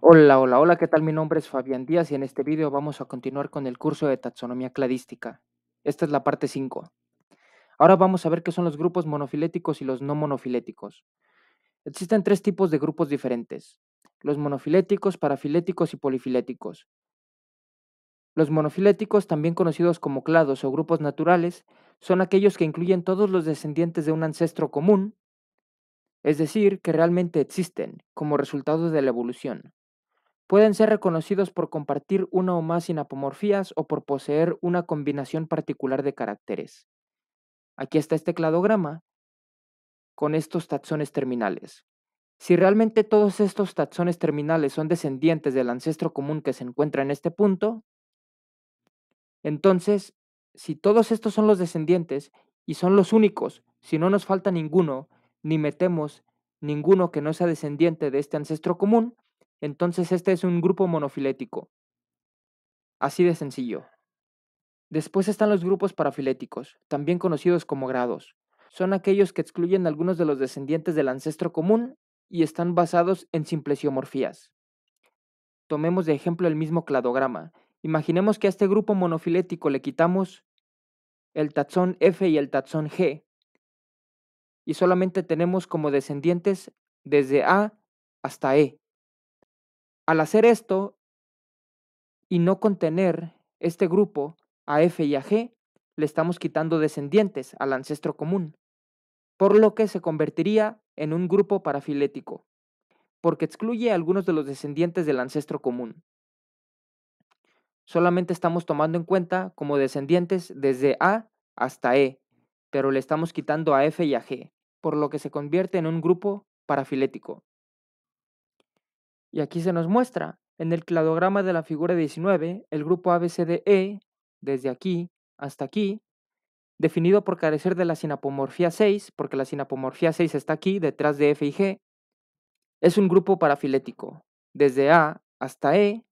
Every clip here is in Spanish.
Hola, hola, hola, ¿qué tal? Mi nombre es Fabián Díaz y en este video vamos a continuar con el curso de taxonomía cladística. Esta es la parte 5. Ahora vamos a ver qué son los grupos monofiléticos y los no monofiléticos. Existen tres tipos de grupos diferentes. Los monofiléticos, parafiléticos y polifiléticos. Los monofiléticos, también conocidos como clados o grupos naturales, son aquellos que incluyen todos los descendientes de un ancestro común, es decir, que realmente existen como resultado de la evolución. Pueden ser reconocidos por compartir una o más sinapomorfías o por poseer una combinación particular de caracteres. Aquí está este cladograma con estos taxones terminales. Si realmente todos estos taxones terminales son descendientes del ancestro común que se encuentra en este punto, entonces, si todos estos son los descendientes y son los únicos, si no nos falta ninguno, ni metemos ninguno que no sea descendiente de este ancestro común, entonces este es un grupo monofilético. Así de sencillo. Después están los grupos parafiléticos, también conocidos como grados. Son aquellos que excluyen algunos de los descendientes del ancestro común y están basados en simplesiomorfías. Tomemos de ejemplo el mismo cladograma. Imaginemos que a este grupo monofilético le quitamos el tazón F y el tazón G, y solamente tenemos como descendientes desde A hasta E. Al hacer esto y no contener este grupo a F y a G, le estamos quitando descendientes al ancestro común, por lo que se convertiría en un grupo parafilético, porque excluye a algunos de los descendientes del ancestro común. Solamente estamos tomando en cuenta como descendientes desde A hasta E, pero le estamos quitando a F y a G, por lo que se convierte en un grupo parafilético. Y aquí se nos muestra, en el cladograma de la figura 19, el grupo ABCDE, desde aquí hasta aquí, definido por carecer de la sinapomorfía 6, porque la sinapomorfía 6 está aquí, detrás de F y G, es un grupo parafilético, desde A hasta E.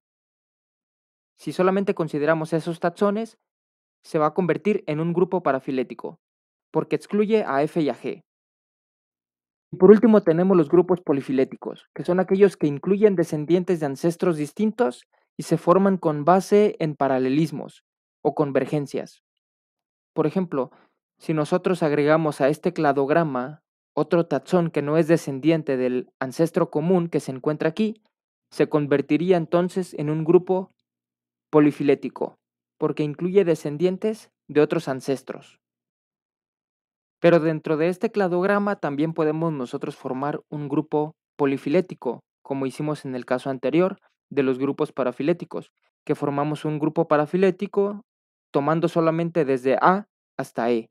Si solamente consideramos esos tachones se va a convertir en un grupo parafilético, porque excluye a F y a G. Y por último tenemos los grupos polifiléticos, que son aquellos que incluyen descendientes de ancestros distintos y se forman con base en paralelismos o convergencias. Por ejemplo, si nosotros agregamos a este cladograma otro tazón que no es descendiente del ancestro común que se encuentra aquí, se convertiría entonces en un grupo polifilético, porque incluye descendientes de otros ancestros. Pero dentro de este cladograma también podemos nosotros formar un grupo polifilético, como hicimos en el caso anterior de los grupos parafiléticos, que formamos un grupo parafilético tomando solamente desde A hasta E.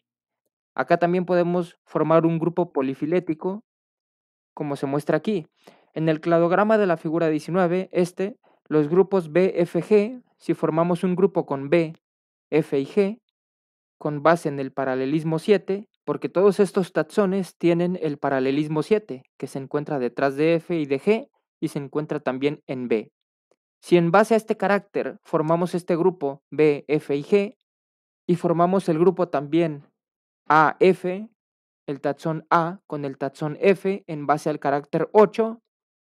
Acá también podemos formar un grupo polifilético, como se muestra aquí. En el cladograma de la figura 19, este, los grupos BFG, si formamos un grupo con B, F y G, con base en el paralelismo 7, porque todos estos tazones tienen el paralelismo 7, que se encuentra detrás de F y de G y se encuentra también en B. Si en base a este carácter formamos este grupo B, F y G, y formamos el grupo también AF, el tazón A con el tazón F en base al carácter 8,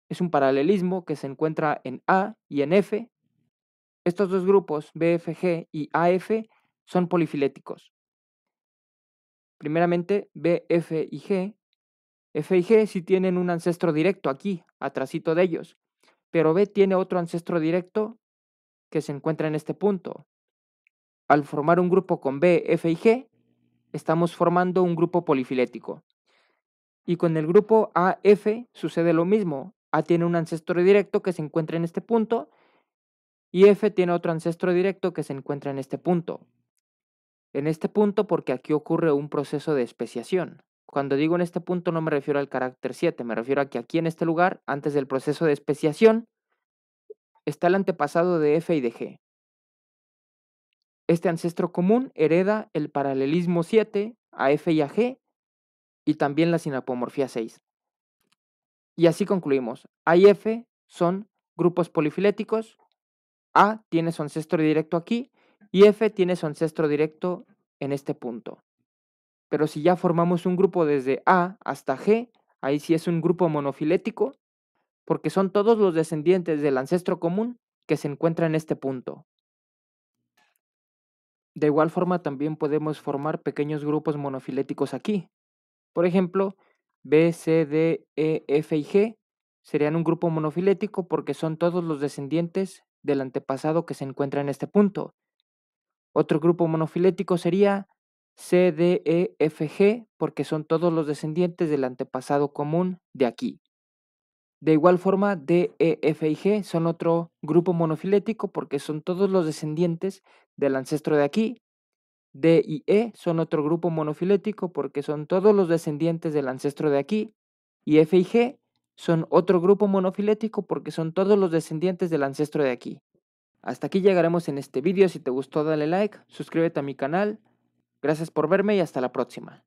es un paralelismo que se encuentra en A y en F. Estos dos grupos, BFG y AF, son polifiléticos. Primeramente, B, F y G. F y G sí tienen un ancestro directo aquí, atrásito de ellos, pero B tiene otro ancestro directo que se encuentra en este punto. Al formar un grupo con B, F y G, estamos formando un grupo polifilético. Y con el grupo A, F, sucede lo mismo. A tiene un ancestro directo que se encuentra en este punto y F tiene otro ancestro directo que se encuentra en este punto en este punto porque aquí ocurre un proceso de especiación. Cuando digo en este punto no me refiero al carácter 7, me refiero a que aquí en este lugar, antes del proceso de especiación, está el antepasado de F y de G. Este ancestro común hereda el paralelismo 7 a F y a G y también la sinapomorfía 6. Y así concluimos. A y F son grupos polifiléticos, A tiene su ancestro directo aquí y F tiene su ancestro directo en este punto. Pero si ya formamos un grupo desde A hasta G, ahí sí es un grupo monofilético, porque son todos los descendientes del ancestro común que se encuentra en este punto. De igual forma también podemos formar pequeños grupos monofiléticos aquí. Por ejemplo, B, C, D, E, F y G serían un grupo monofilético porque son todos los descendientes del antepasado que se encuentra en este punto. Otro grupo monofilético sería CDEFG, porque son todos los descendientes del antepasado común de aquí. De igual forma, D, E, F G son otro grupo monofilético porque son todos los descendientes del ancestro de aquí. D y E son otro grupo monofilético porque son todos los descendientes del ancestro de aquí. Y F y G son otro grupo monofilético porque son todos los descendientes del ancestro de aquí. Hasta aquí llegaremos en este vídeo, si te gustó dale like, suscríbete a mi canal, gracias por verme y hasta la próxima.